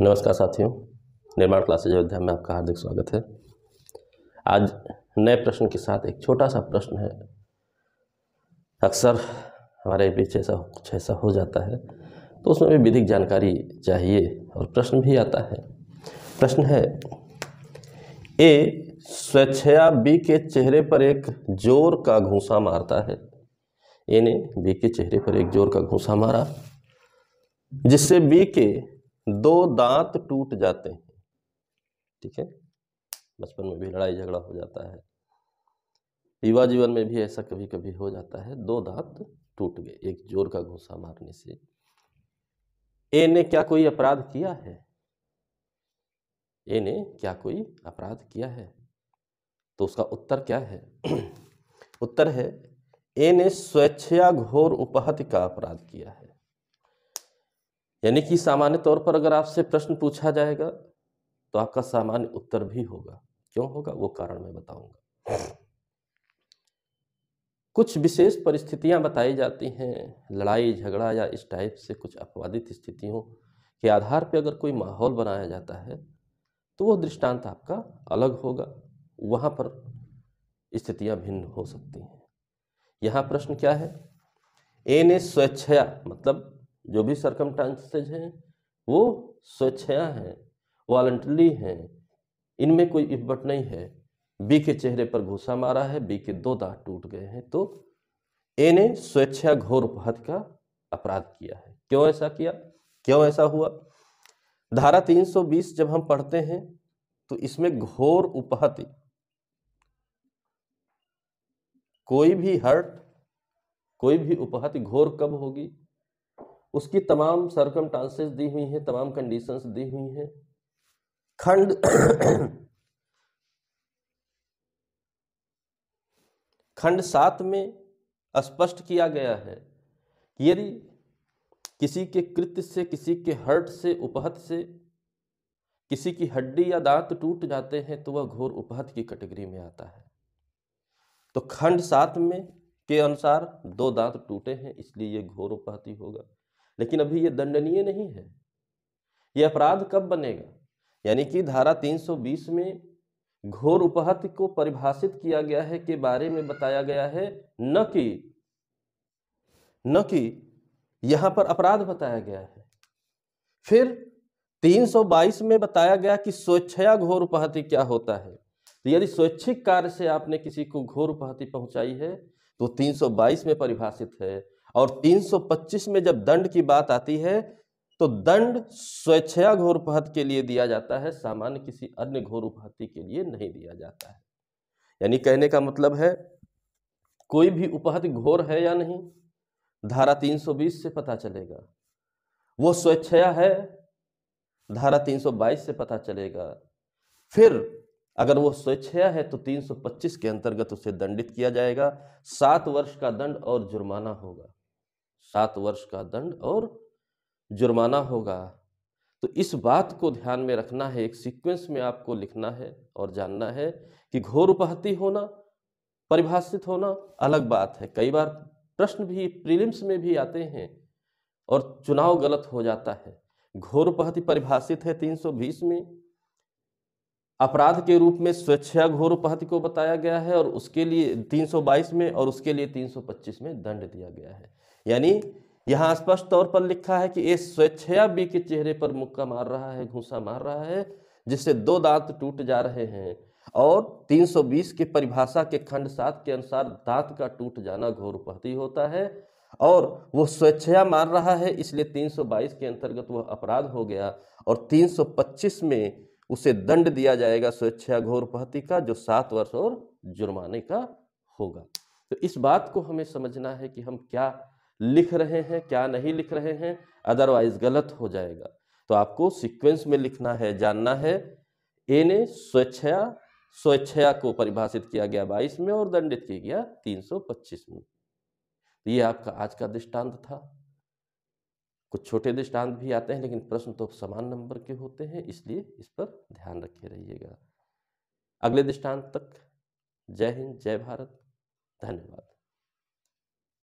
नमस्कार साथियों निर्माण क्लासेज अयोध्या में आपका हार्दिक स्वागत है आज नए प्रश्न के साथ एक छोटा सा प्रश्न है अक्सर हमारे बीच ऐसा कुछ ऐसा हो जाता है तो उसमें भी विधिक जानकारी चाहिए और प्रश्न भी आता है प्रश्न है ए स्वेच्छया बी के चेहरे पर एक जोर का घूसा मारता है ए ने बी के चेहरे पर एक जोर का घूसा मारा जिससे बी के दो दांत टूट जाते हैं ठीक है बचपन में भी लड़ाई झगड़ा हो जाता है युवा जीवन में भी ऐसा कभी कभी हो जाता है दो दांत टूट गए एक जोर का घूसा मारने से ए ने क्या कोई अपराध किया है ए ने क्या कोई अपराध किया है तो उसका उत्तर क्या है उत्तर है ए ने स्वेच्छा घोर उपहत का अपराध किया है यानी कि सामान्य तौर पर अगर आपसे प्रश्न पूछा जाएगा तो आपका सामान्य उत्तर भी होगा क्यों होगा वो कारण मैं बताऊंगा कुछ विशेष परिस्थितियां बताई जाती हैं लड़ाई झगड़ा या इस टाइप से कुछ अपवादित स्थितियों के आधार पर अगर कोई माहौल बनाया जाता है तो वह दृष्टांत आपका अलग होगा वहां पर स्थितियां भिन्न हो सकती हैं यहाँ प्रश्न क्या है ए ने स्वेच्छया मतलब जो भी सरकमटांसेज हैं वो स्वेच्छया हैं वॉल्टली हैं इनमें कोई इबट नहीं है बी के चेहरे पर घूसा मारा है बी के दो दांत टूट गए हैं तो ए ने स्वेच्छा घोर उपहत का अपराध किया है क्यों ऐसा किया क्यों ऐसा हुआ धारा 320 जब हम पढ़ते हैं तो इसमें घोर उपहति कोई भी हर्ट कोई भी उपहति घोर कब होगी उसकी तमाम सरकम दी हुई हैं तमाम कंडीशंस दी हुई हैं खंड खंड सात में स्पष्ट किया गया है कि यदि किसी के कृत्य से किसी के हर्ट से उपहत से किसी की हड्डी या दांत टूट जाते हैं तो वह घोर उपहत की कैटेगरी में आता है तो खंड सात में के अनुसार दो दांत टूटे हैं इसलिए ये घोर उपहती होगा लेकिन अभी ये दंडनीय नहीं है ये अपराध कब बनेगा यानी कि धारा 320 में घोर उपहत को परिभाषित किया गया है के बारे में बताया गया है न कि न कि यहां पर अपराध बताया गया है फिर 322 में बताया गया कि स्वेच्छया घोर उपहति क्या होता है तो यदि स्वैच्छिक कार्य से आपने किसी को घोर उपहति पहुंचाई है तो 322 में परिभाषित है और 325 में जब दंड की बात आती है तो दंड स्वेच्छया घोर उपहत के लिए दिया जाता है सामान्य किसी अन्य घोर उपहति के लिए नहीं दिया जाता है यानी कहने का मतलब है कोई भी उपहत घोर है या नहीं धारा 320 से पता चलेगा वो स्वेच्छया है धारा 322 से पता चलेगा फिर अगर वो स्वेच्छा है तो 325 के अंतर्गत उसे दंडित किया जाएगा सात वर्ष का दंड और जुर्माना होगा सात वर्ष का दंड और जुर्माना होगा तो इस बात को ध्यान में रखना है एक सीक्वेंस में आपको लिखना है और जानना है कि घोर उपहति होना परिभाषित होना अलग बात है कई बार प्रश्न भी प्रीलिम्स में भी आते हैं और चुनाव गलत हो जाता है घोर उपहति परिभाषित है तीन में अपराध के रूप में घोर उपहति को बताया गया है और उसके लिए 322 में और उसके लिए 325 में दंड दिया गया है यानी यहाँ स्पष्ट तौर पर लिखा है कि ये स्वेच्छया बी के चेहरे पर मुक्का मार रहा है घूसा मार रहा है जिससे दो दांत टूट जा रहे हैं और 320 के परिभाषा के खंड सात के अनुसार दांत का टूट जाना घोर उपहति होता है और वो स्वेच्छया मार रहा है इसलिए 322 के अंतर्गत वह अपराध हो गया और 325 में उसे दंड दिया जाएगा स्वेच्छा घोर पहती का जो सात वर्ष और जुर्माने का होगा तो इस बात को हमें समझना है कि हम क्या लिख रहे हैं क्या नहीं लिख रहे हैं अदरवाइज गलत हो जाएगा तो आपको सीक्वेंस में लिखना है जानना है ए ने स्वेच्छा स्वेच्छा को परिभाषित किया गया बाईस में और दंडित किया गया तीन में ये आपका आज का दृष्टांत था कुछ छोटे दृष्टांत भी आते हैं लेकिन प्रश्न तो समान नंबर के होते हैं इसलिए इस पर ध्यान रखे रहिएगा अगले दृष्टांत तक जय हिंद जय भारत धन्यवाद